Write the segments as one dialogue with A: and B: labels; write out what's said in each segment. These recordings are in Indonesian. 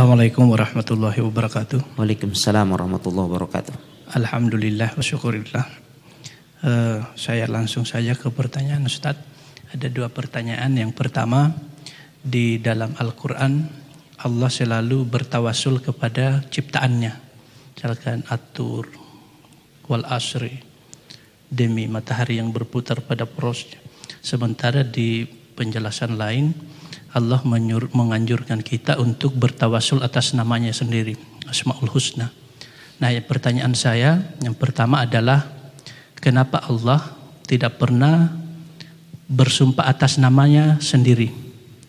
A: Assalamualaikum warahmatullahi wabarakatuh. Waalaikumsalam warahmatullahi wabarakatuh. Alhamdulillah wa syukurillah. Uh, saya langsung saja ke pertanyaan Ustaz. Ada dua pertanyaan. Yang pertama, di dalam Al-Quran Allah selalu bertawasul kepada ciptaannya. Misalkan atur, wal asri, demi matahari yang berputar pada porosnya. Sementara di penjelasan lain, Allah menyur, menganjurkan kita untuk bertawasul atas namanya sendiri, Asmaul Husna. Nah, ya, pertanyaan saya yang pertama adalah kenapa Allah tidak pernah bersumpah atas namanya sendiri,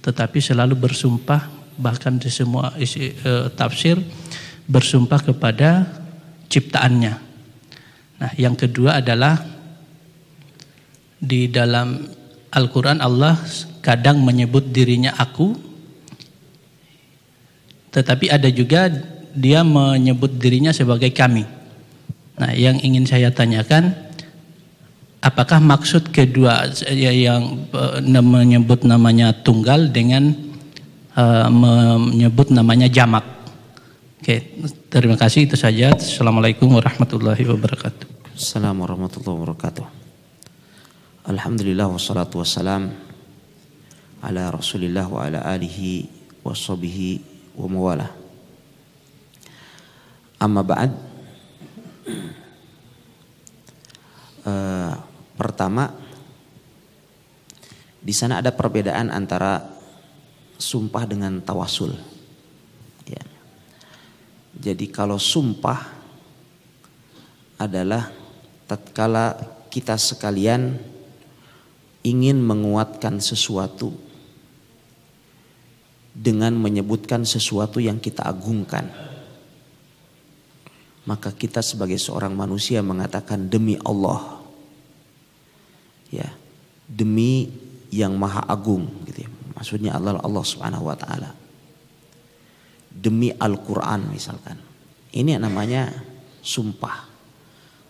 A: tetapi selalu bersumpah bahkan di semua isi e, tafsir bersumpah kepada ciptaannya. Nah, yang kedua adalah di dalam Al-Qur'an Allah kadang menyebut dirinya aku, tetapi ada juga dia menyebut dirinya sebagai kami. Nah, yang ingin saya tanyakan, apakah maksud kedua ya, yang eh, menyebut namanya tunggal dengan eh, menyebut namanya jamak? Oke, terima kasih itu saja. Assalamualaikum warahmatullahi wabarakatuh. Assalamualaikum warahmatullahi wabarakatuh. Alhamdulillah wassalatu wassalam
B: ala Rasulillah wa ala alihi wa sahbihi wa mawala. Amma ba'd. Uh, pertama di sana ada perbedaan antara sumpah dengan tawasul. Ya. Jadi kalau sumpah adalah tatkala kita sekalian ingin menguatkan sesuatu dengan menyebutkan sesuatu yang kita agungkan. Maka kita sebagai seorang manusia mengatakan demi Allah. Ya, demi yang maha agung gitu ya. Maksudnya Allah Allah Subhanahu wa taala. Demi Al-Qur'an misalkan. Ini namanya sumpah.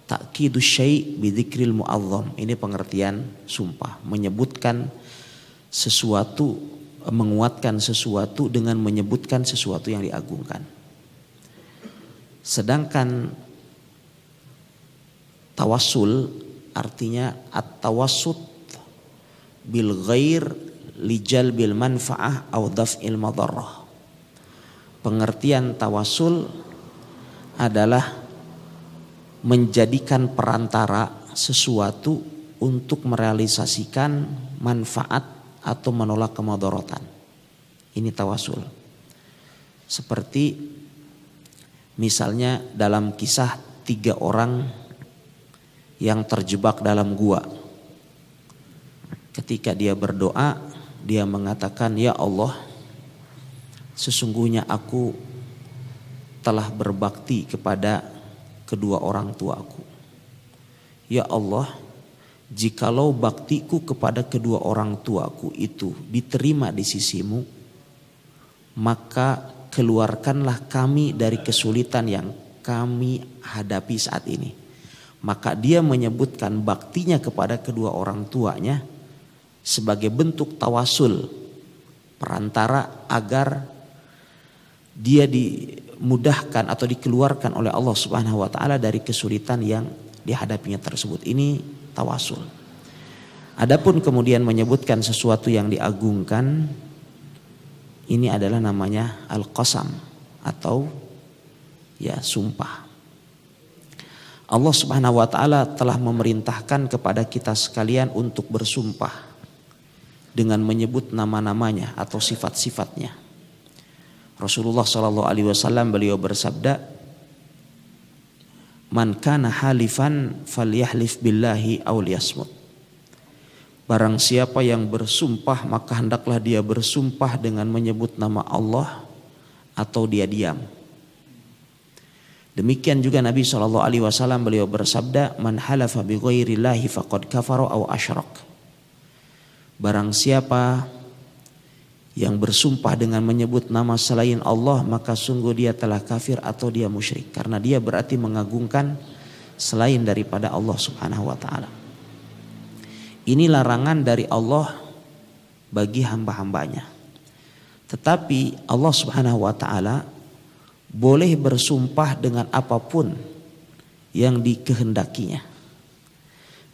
B: Takkidus syai' bidzikril mu'azzam. Ini pengertian sumpah, menyebutkan sesuatu menguatkan sesuatu dengan menyebutkan sesuatu yang diagungkan. Sedangkan tawasul artinya at tawasut bil ghair lijal bil manfaah au daf'il madarrah. Pengertian tawasul adalah menjadikan perantara sesuatu untuk merealisasikan manfaat atau menolak kemadorotan. Ini tawasul. Seperti misalnya dalam kisah tiga orang yang terjebak dalam gua. Ketika dia berdoa, dia mengatakan, "Ya Allah, sesungguhnya aku telah berbakti kepada kedua orang tuaku. Ya Allah, jikalau baktiku kepada kedua orang tuaku itu diterima di sisimu, maka keluarkanlah kami dari kesulitan yang kami hadapi saat ini. Maka dia menyebutkan baktinya kepada kedua orang tuanya sebagai bentuk tawasul perantara agar dia dimudahkan atau dikeluarkan oleh Allah Subhanahu wa taala dari kesulitan yang dihadapinya tersebut. Ini tawasul. Adapun kemudian menyebutkan sesuatu yang diagungkan ini adalah namanya al-qasam atau ya sumpah. Allah Subhanahu wa taala telah memerintahkan kepada kita sekalian untuk bersumpah dengan menyebut nama-namanya atau sifat-sifatnya. Rasulullah Shallallahu alaihi wasallam beliau bersabda, man kana halifan falyahlif billahi aw liyasmut. Barang siapa yang bersumpah maka hendaklah dia bersumpah dengan menyebut nama Allah atau dia diam. Demikian juga Nabi saw. alaihi wasallam beliau bersabda man halafa bi ghairillahi faqad kafara aw asyrak. Barang siapa yang bersumpah dengan menyebut nama selain Allah maka sungguh dia telah kafir atau dia musyrik karena dia berarti mengagungkan selain daripada Allah Subhanahu wa taala. Ini larangan dari Allah bagi hamba-hambanya. Tetapi Allah Subhanahu wa taala boleh bersumpah dengan apapun yang dikehendakinya.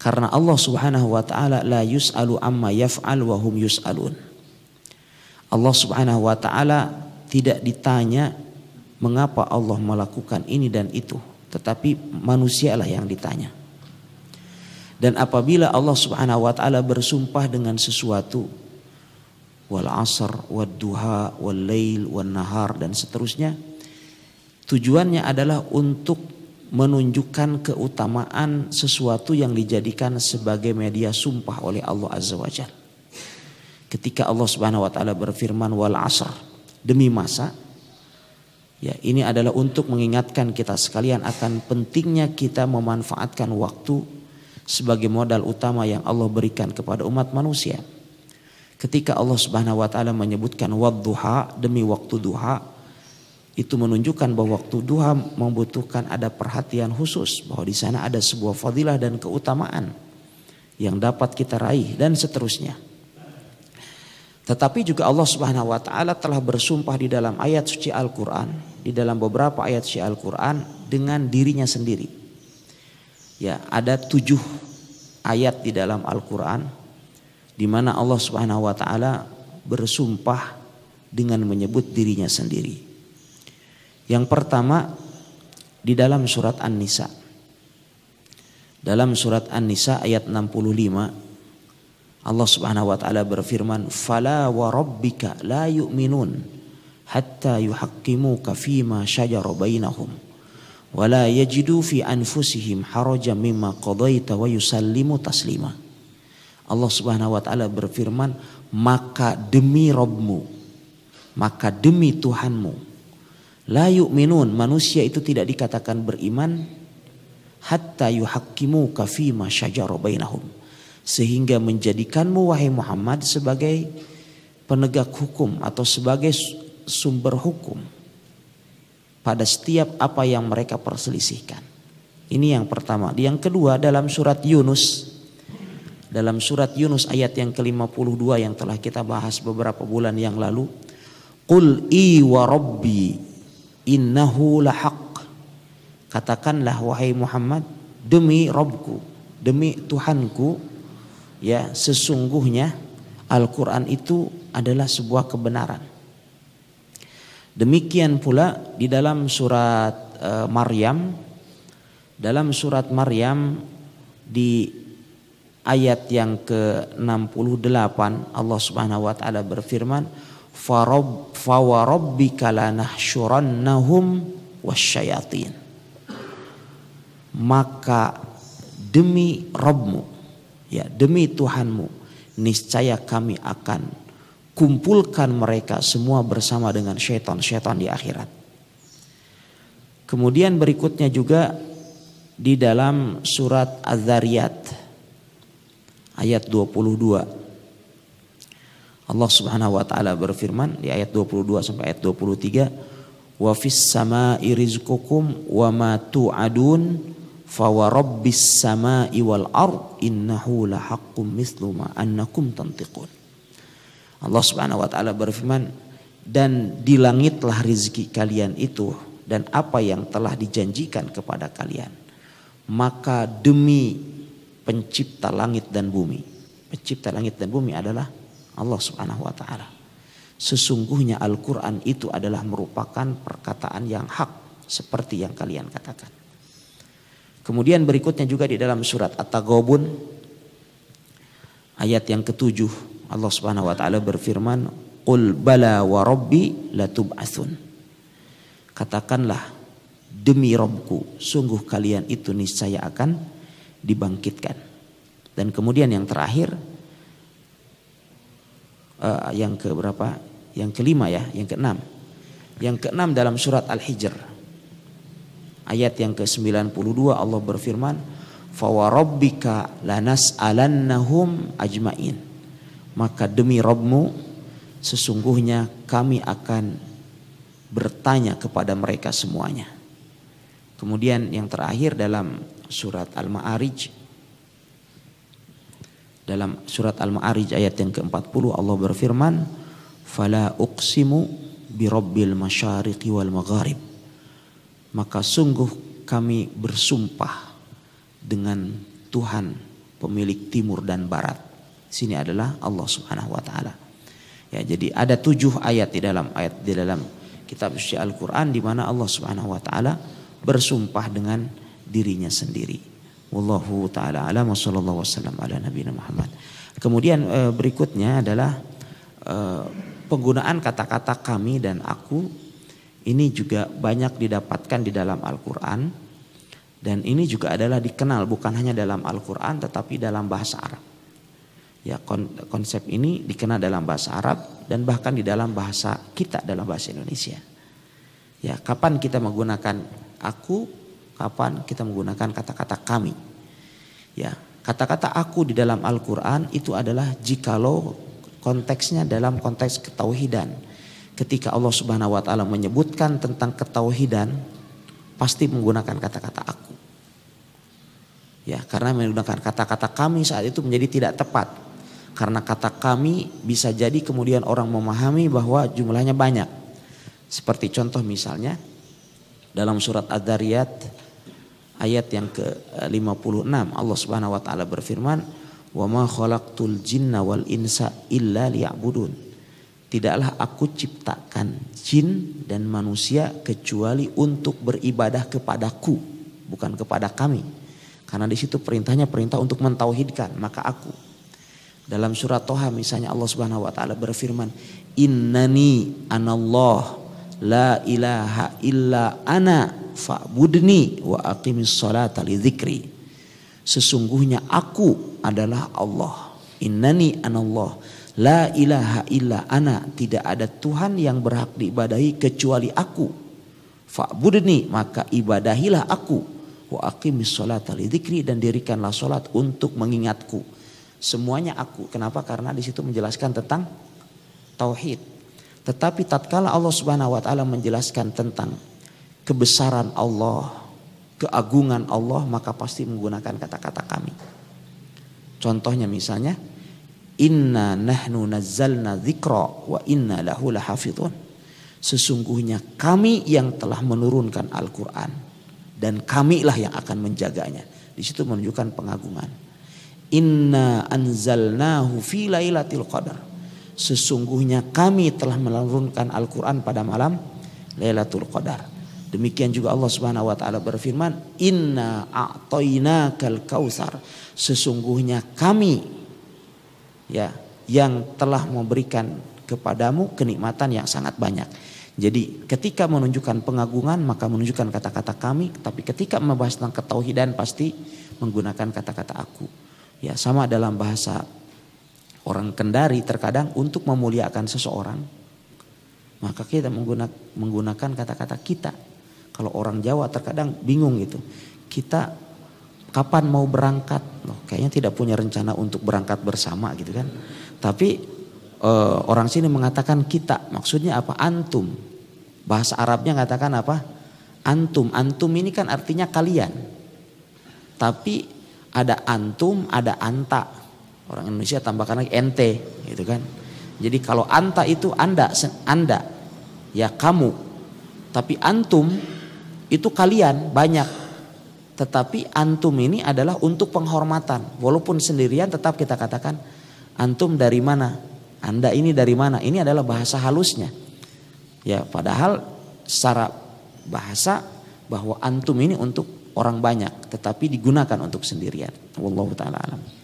B: Karena Allah Subhanahu wa taala la yus'alu amma yaf'al wa hum yus'alun. Allah Subhanahu wa taala tidak ditanya mengapa Allah melakukan ini dan itu, tetapi manusialah yang ditanya. Dan apabila Allah Subhanahu wa taala bersumpah dengan sesuatu wal asr wad duha wal lail wal nahar dan seterusnya tujuannya adalah untuk menunjukkan keutamaan sesuatu yang dijadikan sebagai media sumpah oleh Allah Azza wa Jalla ketika Allah Subhanahu wa taala berfirman wal asr demi masa ya ini adalah untuk mengingatkan kita sekalian akan pentingnya kita memanfaatkan waktu sebagai modal utama yang Allah berikan kepada umat manusia ketika Allah Subhanahu wa taala menyebutkan wadduha demi waktu duha itu menunjukkan bahwa waktu duha membutuhkan ada perhatian khusus bahwa di sana ada sebuah fadilah dan keutamaan yang dapat kita raih dan seterusnya. Tetapi juga Allah Subhanahu wa taala telah bersumpah di dalam ayat suci Al-Qur'an, di dalam beberapa ayat suci Al-Qur'an dengan dirinya sendiri. Ya, ada tujuh ayat di dalam Al-Qur'an di mana Allah Subhanahu wa taala bersumpah dengan menyebut dirinya sendiri. Yang pertama di dalam surat An-Nisa. Dalam surat An-Nisa ayat 65 Allah Subhanahu wa taala berfirman, "Fala wa rabbika la yu'minun hatta yuhaqqimuka fima syajara bainahum wa la yajidu fi anfusihim haraja mimma qadaita wa yusallimu taslima." Allah Subhanahu wa taala berfirman, "Maka demi Rabbmu, maka demi Tuhanmu, la yu'minun manusia itu tidak dikatakan beriman hatta yuhaqqimuka fima syajara bainahum." sehingga menjadikanmu wahai Muhammad sebagai penegak hukum atau sebagai sumber hukum pada setiap apa yang mereka perselisihkan. Ini yang pertama. Yang kedua dalam surat Yunus dalam surat Yunus ayat yang ke-52 yang telah kita bahas beberapa bulan yang lalu. Qul i wa rabbi innahu lahaq. Katakanlah wahai Muhammad demi Robku, demi Tuhanku ya sesungguhnya Al-Qur'an itu adalah sebuah kebenaran. Demikian pula di dalam surat e, Maryam dalam surat Maryam di ayat yang ke-68 Allah Subhanahu wa taala berfirman farab fawarabbika lanahsyurannahum wasyayatin maka demi Rabbmu Ya, demi Tuhanmu, niscaya kami akan kumpulkan mereka semua bersama dengan setan-setan di akhirat. Kemudian berikutnya juga di dalam surat Az-Zariyat ayat 22. Allah Subhanahu wa taala berfirman di ayat 22 sampai ayat 23, "Wa fis samai rizqukum wa ma tu'adun." فَوَرَبِّ sama'i وَالْأَرْضِ إِنَّهُ innahu مِثْلُ مَا ma تَنْتِقُونَ. Allah Subhanahu wa taala berfirman dan di langitlah rizki kalian itu dan apa yang telah dijanjikan kepada kalian. Maka demi pencipta langit dan bumi. Pencipta langit dan bumi adalah Allah Subhanahu wa taala. Sesungguhnya Al-Qur'an itu adalah merupakan perkataan yang hak seperti yang kalian katakan. Kemudian berikutnya juga di dalam surat At-Taghabun ayat yang ketujuh Allah Subhanahu wa taala berfirman, "Qul bala wa rabbi latub'atsun." Katakanlah, demi Robku, sungguh kalian itu niscaya akan dibangkitkan. Dan kemudian yang terakhir, uh, yang ke berapa? Yang kelima ya, yang keenam. Yang keenam dalam surat Al-Hijr Ayat yang ke-92 Allah berfirman, "Fawarabbika lanas'alannahum ajmain." Maka demi Rabbmu sesungguhnya kami akan bertanya kepada mereka semuanya. Kemudian yang terakhir dalam surat Al-Ma'arij dalam surat Al-Ma'arij ayat yang ke-40 Allah berfirman, "Fala uqsimu birabbil masyariqi wal magharib." maka sungguh kami bersumpah dengan Tuhan pemilik timur dan barat. Sini adalah Allah Subhanahu wa taala. Ya, jadi ada tujuh ayat di dalam ayat di dalam kitab suci Al-Qur'an di mana Allah Subhanahu wa taala bersumpah dengan dirinya sendiri. Wallahu taala alam sallallahu wasallam ala Nabi Muhammad. Kemudian eh, berikutnya adalah eh, penggunaan kata-kata kami dan aku ini juga banyak didapatkan di dalam Al-Quran dan ini juga adalah dikenal bukan hanya dalam Al-Quran tetapi dalam bahasa Arab. Ya konsep ini dikenal dalam bahasa Arab dan bahkan di dalam bahasa kita dalam bahasa Indonesia. Ya kapan kita menggunakan aku, kapan kita menggunakan kata-kata kami. Ya kata-kata aku di dalam Al-Quran itu adalah jikalau konteksnya dalam konteks ketauhidan ketika Allah Subhanahu wa taala menyebutkan tentang ketauhidan pasti menggunakan kata-kata aku. Ya, karena menggunakan kata-kata kami saat itu menjadi tidak tepat. Karena kata kami bisa jadi kemudian orang memahami bahwa jumlahnya banyak. Seperti contoh misalnya dalam surat Ad-Dariyat ayat yang ke-56 Allah Subhanahu wa taala berfirman, "Wa ma khalaqtul jinna wal insa illa liya'budun." tidaklah aku ciptakan jin dan manusia kecuali untuk beribadah kepadaku bukan kepada kami karena di situ perintahnya perintah untuk mentauhidkan maka aku dalam surat Toha misalnya Allah Subhanahu wa taala berfirman innani anallah la ilaha illa ana fa'budni wa aqimis salata li dzikri sesungguhnya aku adalah Allah innani anallah La ilaha illa ana. Tidak ada Tuhan yang berhak diibadahi kecuali aku. Fa'budni maka ibadahilah aku. Wa aqimis sholat alidikri dan dirikanlah sholat untuk mengingatku. Semuanya aku. Kenapa? Karena di situ menjelaskan tentang tauhid. Tetapi tatkala Allah Subhanahu wa taala menjelaskan tentang kebesaran Allah, keagungan Allah, maka pasti menggunakan kata-kata kami. Contohnya misalnya Inna nahnu nazzalna dzikra wa inna lahu lahafidhun. Sesungguhnya kami yang telah menurunkan Al-Qur'an dan kamilah yang akan menjaganya. Di situ menunjukkan pengagungan. Inna anzalnahu fi lailatul qadar. Sesungguhnya kami telah menurunkan Al-Qur'an pada malam Lailatul Qadar. Demikian juga Allah Subhanahu wa taala berfirman, "Inna a'tainakal kautsar." Sesungguhnya kami ya yang telah memberikan kepadamu kenikmatan yang sangat banyak. Jadi ketika menunjukkan pengagungan maka menunjukkan kata-kata kami, tapi ketika membahas tentang ketauhidan pasti menggunakan kata-kata aku. Ya sama dalam bahasa orang Kendari terkadang untuk memuliakan seseorang maka kita menggunakan kata-kata kita. Kalau orang Jawa terkadang bingung gitu. Kita kapan mau berangkat loh kayaknya tidak punya rencana untuk berangkat bersama gitu kan tapi e, orang sini mengatakan kita maksudnya apa antum bahasa Arabnya mengatakan apa antum antum ini kan artinya kalian tapi ada antum ada anta orang Indonesia tambahkan lagi ente gitu kan jadi kalau anta itu anda anda ya kamu tapi antum itu kalian banyak tetapi antum ini adalah untuk penghormatan. Walaupun sendirian tetap kita katakan antum dari mana? Anda ini dari mana? Ini adalah bahasa halusnya. Ya, padahal secara bahasa bahwa antum ini untuk orang banyak, tetapi digunakan untuk sendirian. Wallahu taala alam.